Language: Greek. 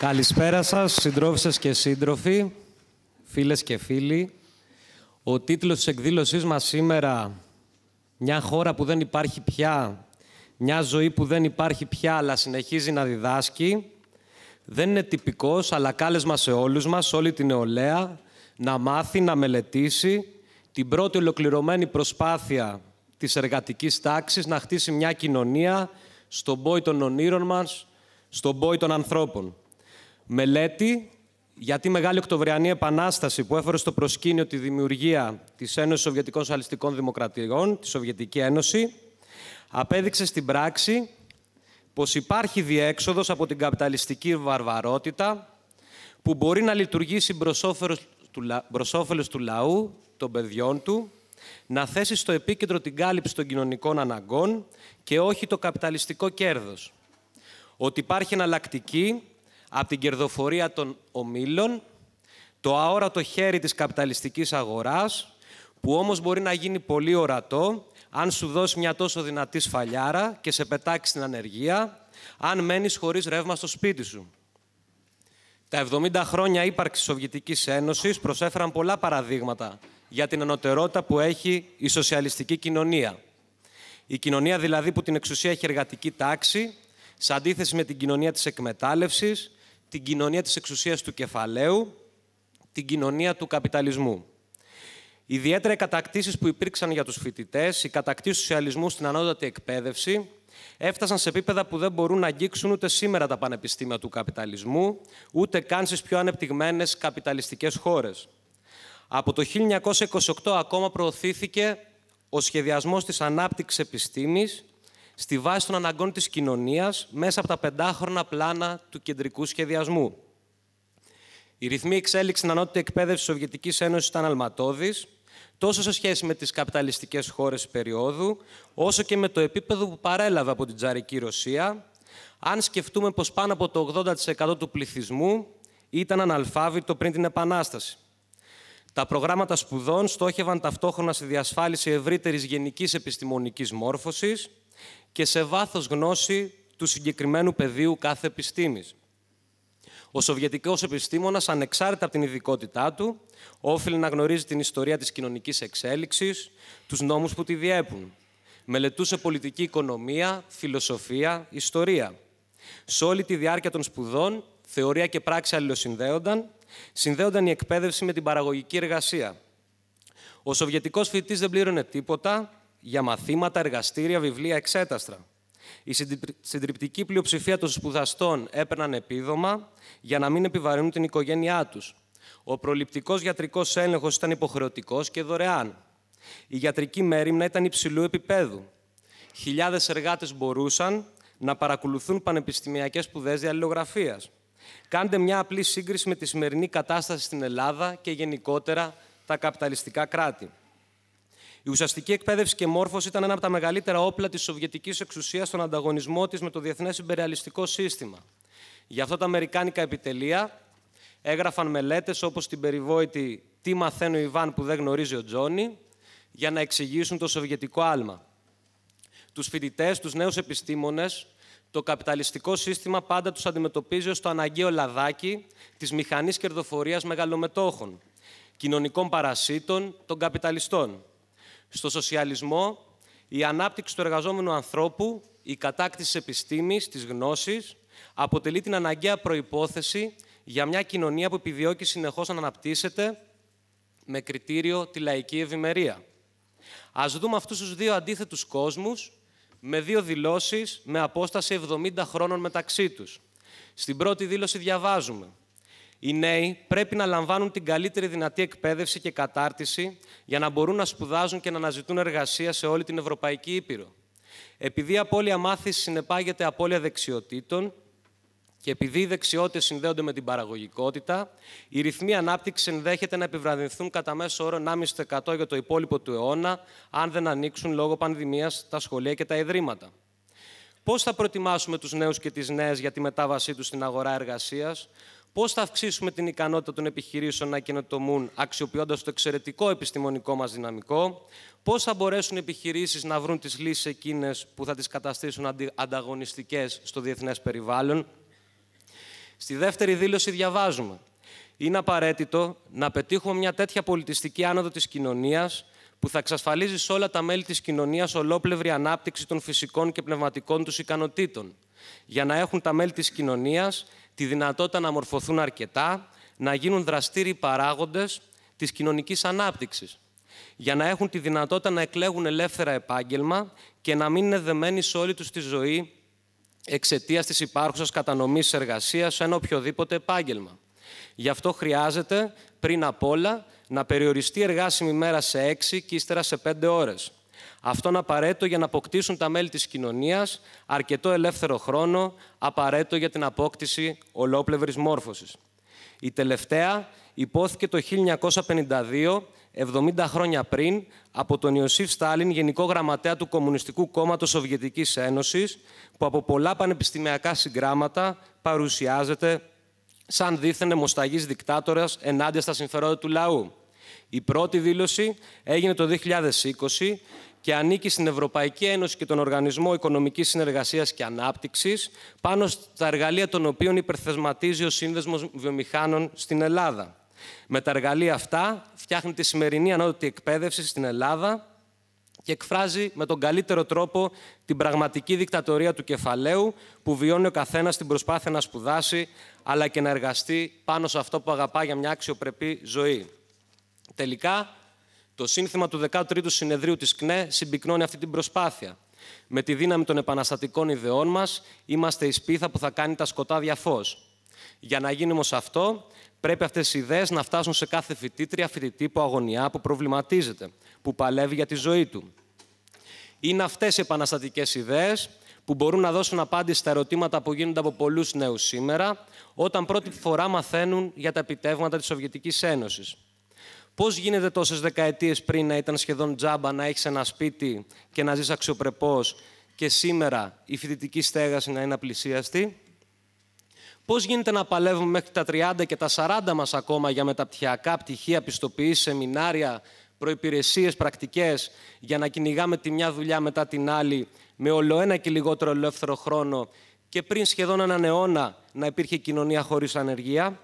Καλησπέρα σας, συντρόφισσες και σύντροφοι, φίλες και φίλοι. Ο τίτλος της εκδήλωσής μας σήμερα «Μια χώρα που δεν υπάρχει πια, μια ζωή που δεν υπάρχει πια αλλά συνεχίζει να διδάσκει» δεν είναι τυπικός, αλλά κάλεσμα σε όλους μας, όλη την νεολαία, να μάθει, να μελετήσει την πρώτη ολοκληρωμένη προσπάθεια της εργατικής τάξης να χτίσει μια κοινωνία στον πόη των ονείρων μας, στον πόη των ανθρώπων μελέτη για τη Μεγάλη Οκτωβριανή Επανάσταση που έφερε στο προσκήνιο τη δημιουργία της Ένωσης Σοβιετικών Σοσιαλιστικών Δημοκρατιών, τη Σοβιετική Ένωση, απέδειξε στην πράξη πως υπάρχει διέξοδος από την καπιταλιστική βαρβαρότητα που μπορεί να λειτουργήσει μπρος όφελος του λαού, των παιδιών του, να θέσει στο επίκεντρο την κάλυψη των κοινωνικών αναγκών και όχι το καπιταλιστικό κέρδος. Ότι υπάρχει εναλλακτική από την κερδοφορία των ομίλων, το αόρατο χέρι της καπιταλιστικής αγοράς, που όμως μπορεί να γίνει πολύ ορατό αν σου δώσει μια τόσο δυνατή σφαλιάρα και σε πετάξει στην ανεργία, αν μένεις χωρίς ρεύμα στο σπίτι σου. Τα 70 χρόνια ύπαρξης Σοβιετικής Ένωσης προσέφεραν πολλά παραδείγματα για την ανωτερότητα που έχει η σοσιαλιστική κοινωνία. Η κοινωνία δηλαδή που την εξουσία έχει εργατική τάξη, σε αντίθεση με την κοινωνία της εκμετάλλευσης, την κοινωνία της εξουσίας του κεφαλαίου, την κοινωνία του καπιταλισμού. Ιδιαίτερα οι κατακτήσεις που υπήρξαν για τους φοιτητές, οι κατακτήσεις του σοσιαλισμού στην ανώτατη εκπαίδευση, έφτασαν σε επίπεδα που δεν μπορούν να αγγίξουν ούτε σήμερα τα πανεπιστήμια του καπιταλισμού, ούτε καν στις πιο ανεπτυγμένες καπιταλιστικές χώρες. Από το 1928 ακόμα προωθήθηκε ο σχεδιασμός της ανάπτυξης επιστήμης στη βάση των αναγκών της κοινωνίας μέσα από τα πεντάχρονα πλάνα του κεντρικού σχεδιασμού. Η ρυθμή εξέλιξη στην ανώτητη εκπαίδευση της Σοβιετικής Ένωσης ήταν αλματώδης, τόσο σε σχέση με τις καπιταλιστικές χώρες του περίοδου, όσο και με το επίπεδο που παρέλαβε από την τζαρική Ρωσία, αν σκεφτούμε πως πάνω από το 80% του πληθυσμού ήταν αναλφάβητο πριν την Επανάσταση. Τα προγράμματα σπουδών στόχευαν ταυτόχρονα στη διασφάλιση ευρύτερης γενικής επιστημονικής μόρφωσης και σε βάθος γνώση του συγκεκριμένου πεδίου κάθε επιστήμης. Ο Σοβιετικός επιστήμονας, ανεξάρτητα από την ειδικότητά του, όφιλε να γνωρίζει την ιστορία της κοινωνικής εξέλιξης, τους νόμους που τη διέπουν. Μελετούσε πολιτική οικονομία, φιλοσοφία, ιστορία. Σε όλη τη διάρκεια των σπουδών, θεωρία και πράξη αλληλοσυνδέονταν, συνδέονταν η εκπαίδευση με την παραγωγική εργασία. Ο Σοβιετικός φοιτητής δεν πλήρωνε τίποτα, για μαθήματα, εργαστήρια, βιβλία, εξέταστρα. Η συντριπτική πλειοψηφία των σπουδαστών έπαιρναν επίδομα για να μην επιβαρύνουν την οικογένειά τους. Ο προληπτικός γιατρικός έλεγχος ήταν υποχρεωτικός και δωρεάν. Η γιατρική μέρημνα ήταν υψηλού επίπεδου. Χιλιάδες εργάτες μπορούσαν να παρακολουθούν πανεπιστημιακές σπουδές διαλληλογραφίας. Κάντε μια απλή σύγκριση με τη σημερινή κατάσταση στην Ελλάδα και γενικότερα τα καπιταλιστικά κράτη. Η ουσιαστική εκπαίδευση και μόρφωση ήταν ένα από τα μεγαλύτερα όπλα της Σοβιετικής εξουσίας στον ανταγωνισμό της με το διεθνές υπεριαλιστικό σύστημα. Γι' αυτό τα Αμερικάνικα επιτελεία έγραφαν μελέτες όπως την περιβόητη Τι μαθαίνει ο Ιβάν που δεν γνωρίζει ο Τζόνι, για να εξηγήσουν το σοβιετικό άλμα. Τους φοιτητές, τους νέους επιστήμονες, το καπιταλιστικό σύστημα πάντα τους αντιμετωπίζει ως το αναγκαίο λαδάκι της μηχανής κερδοφορίας μεγαλομετόχων, κοινωνικών παρασίτων, των καπιταλιστών. Στο σοσιαλισμό, η ανάπτυξη του εργαζόμενου ανθρώπου, η κατάκτηση της επιστήμης, της γνώσης, αποτελεί την αναγκαία προϋπόθεση για μια κοινωνία που επιδιώκει συνεχώς να αναπτύσσεται με κριτήριο τη λαϊκή ευημερία. Ας δούμε αυτούς τους δύο αντίθετους κόσμους με δύο δηλώσεις με απόσταση 70 χρόνων μεταξύ τους. Στην πρώτη δήλωση διαβάζουμε οι νέοι πρέπει να λαμβάνουν την καλύτερη δυνατή εκπαίδευση και κατάρτιση για να μπορούν να σπουδάζουν και να αναζητούν εργασία σε όλη την Ευρωπαϊκή Ήπειρο. Επειδή η απώλεια μάθησης συνεπάγεται απώλεια δεξιοτήτων και επειδή οι δεξιότητες συνδέονται με την παραγωγικότητα, οι ρυθμοί ανάπτυξης ενδέχεται να επιβραδυνθούν κατά μέσο όρο 1,5% για το υπόλοιπο του αιώνα, αν δεν ανοίξουν λόγω πανδημίας τα σχολεία και τα ιδρύματα. Πώς θα προετοιμάσουμε τους νέους και τις νέες για τη μετάβασή τους στην αγορά εργασίας, Πώς θα αυξήσουμε την ικανότητα των επιχειρήσεων να καινοτομούν αξιοποιώντας το εξαιρετικό επιστημονικό μας δυναμικό, πώς θα μπορέσουν οι επιχειρήσεις να βρουν τις λύσεις εκείνες που θα τις καταστήσουν ανταγωνιστικές στο διεθνές περιβάλλον. Στη δεύτερη δήλωση διαβάζουμε. Είναι απαραίτητο να πετύχουμε μια τέτοια πολιτιστική άνοδο της κοινωνίας που θα εξασφαλίζει σε όλα τα μέλη της κοινωνίας ολόπλευρη ανάπτυξη των φυσικών και πνευματικών τους ικανοτήτων για να έχουν τα μέλη της κοινωνίας τη δυνατότητα να μορφωθούν αρκετά, να γίνουν δραστήριοι παράγοντες της κοινωνικής ανάπτυξης, για να έχουν τη δυνατότητα να εκλέγουν ελεύθερα επάγγελμα και να μην είναι δεμένοι σε όλη τους τη ζωή εξαιτίας της υπάρχουσας κατανομής εργασίας σε ένα οποιοδήποτε επάγγελμα. Γι' αυτό χρειάζεται, πριν απ' όλα, να περιοριστεί η εργάσιμη μέρα σε 6 και ύστερα σε 5 ώρες. Αυτό είναι απαραίτητο για να αποκτήσουν τα μέλη της κοινωνίας αρκετό ελεύθερο χρόνο, απαραίτητο για την απόκτηση ολόπλευρης μόρφωσης. Η τελευταία υπόθηκε το 1952, 70 χρόνια πριν, από τον Ιωσήφ Στάλιν, Γενικό Γραμματέα του Κομμουνιστικού Κόμματος Σοβιετικής Ένωσης, που από πολλά πανεπιστημιακά συγγράμματα παρουσιάζεται σαν δίθενε μοσταγής δικτάτορας ενάντια στα συμφερόντα του λαού. Η πρώτη δήλωση έγινε το 2020 και ανήκει στην Ευρωπαϊκή Ένωση και τον Οργανισμό Οικονομικής Συνεργασίας και Ανάπτυξης πάνω στα εργαλεία των οποίων υπερθεσματίζει ο Σύνδεσμος Βιομηχάνων στην Ελλάδα. Με τα εργαλεία αυτά φτιάχνει τη σημερινή ανώτατη εκπαίδευση στην Ελλάδα και εκφράζει με τον καλύτερο τρόπο την πραγματική δικτατορία του κεφαλαίου που βιώνει ο καθένας στην προσπάθεια να σπουδάσει αλλά και να εργαστεί πάνω σε αυτό που αγαπά για μια αξιοπρεπή ζωή. Τελικά, το σύνθημα του 13ου Συνεδρίου της ΚΝΕ συμπυκνώνει αυτή την προσπάθεια. Με τη δύναμη των επαναστατικών ιδεών μας, είμαστε η σπίθα που θα κάνει τα σκοτάδια φως. Για να γίνει όμως αυτό, πρέπει αυτές οι ιδέες να φτάσουν σε κάθε φοιτήτρια, φοιτητή που αγωνιά, που προβληματίζεται, που παλεύει για τη ζωή του. Είναι αυτές οι επαναστατικές ιδέες που μπορούν να δώσουν απάντηση στα ερωτήματα που γίνονται από πολλούς νέους σήμερα, όταν πρώτη φορά μαθαίνουν για τα επιτεύγματα της Σοβιετικής Ένωσης. Πώς γίνεται τόσες δεκαετίες πριν να ήταν σχεδόν τζάμπα να έχεις ένα σπίτι και να ζεις αξιοπρεπώς και σήμερα η φοιτητική στέγαση να είναι απλησίαστη. Πώς γίνεται να παλεύουμε μέχρι τα 30 και τα 40 μας ακόμα για μεταπτυχιακά πτυχία, πιστοποιήσει, σεμινάρια, προπηρεσίε, πρακτικές, για να κυνηγάμε τη μια δουλειά μετά την άλλη, με ολοένα και λιγότερο ελεύθερο χρόνο και πριν σχεδόν έναν αιώνα να υπήρχε κοινωνία χωρίς ανεργία.